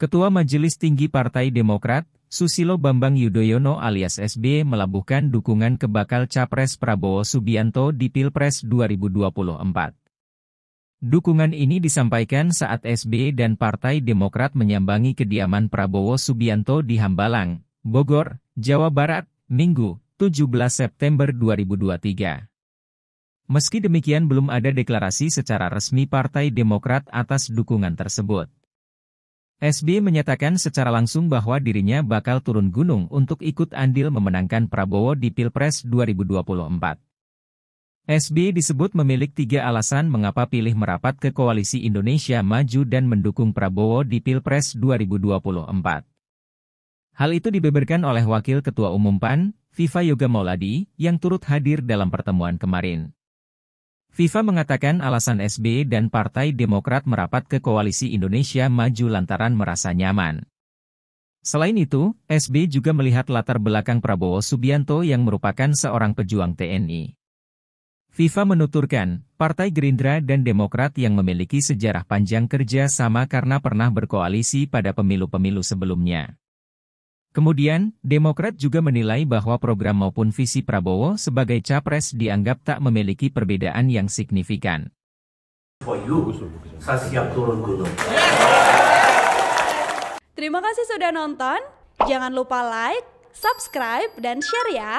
Ketua Majelis Tinggi Partai Demokrat, Susilo Bambang Yudhoyono alias SB melabuhkan dukungan ke bakal Capres Prabowo Subianto di Pilpres 2024. Dukungan ini disampaikan saat SB dan Partai Demokrat menyambangi kediaman Prabowo Subianto di Hambalang, Bogor, Jawa Barat, Minggu, 17 September 2023. Meski demikian belum ada deklarasi secara resmi Partai Demokrat atas dukungan tersebut. SB menyatakan secara langsung bahwa dirinya bakal turun gunung untuk ikut andil memenangkan Prabowo di Pilpres 2024. SB disebut memiliki tiga alasan mengapa pilih merapat ke Koalisi Indonesia Maju dan mendukung Prabowo di Pilpres 2024. Hal itu dibeberkan oleh Wakil Ketua Umum PAN, Viva Yoga Mauladi, yang turut hadir dalam pertemuan kemarin. FIFA mengatakan alasan SB dan Partai Demokrat merapat ke Koalisi Indonesia Maju lantaran merasa nyaman. Selain itu, SB juga melihat latar belakang Prabowo Subianto yang merupakan seorang pejuang TNI. FIFA menuturkan, Partai Gerindra dan Demokrat yang memiliki sejarah panjang kerja sama karena pernah berkoalisi pada pemilu-pemilu sebelumnya. Kemudian, Demokrat juga menilai bahwa program maupun visi Prabowo sebagai capres dianggap tak memiliki perbedaan yang signifikan. For you, saya siap turun gunung. Terima kasih sudah nonton. Jangan lupa like, subscribe, dan share ya.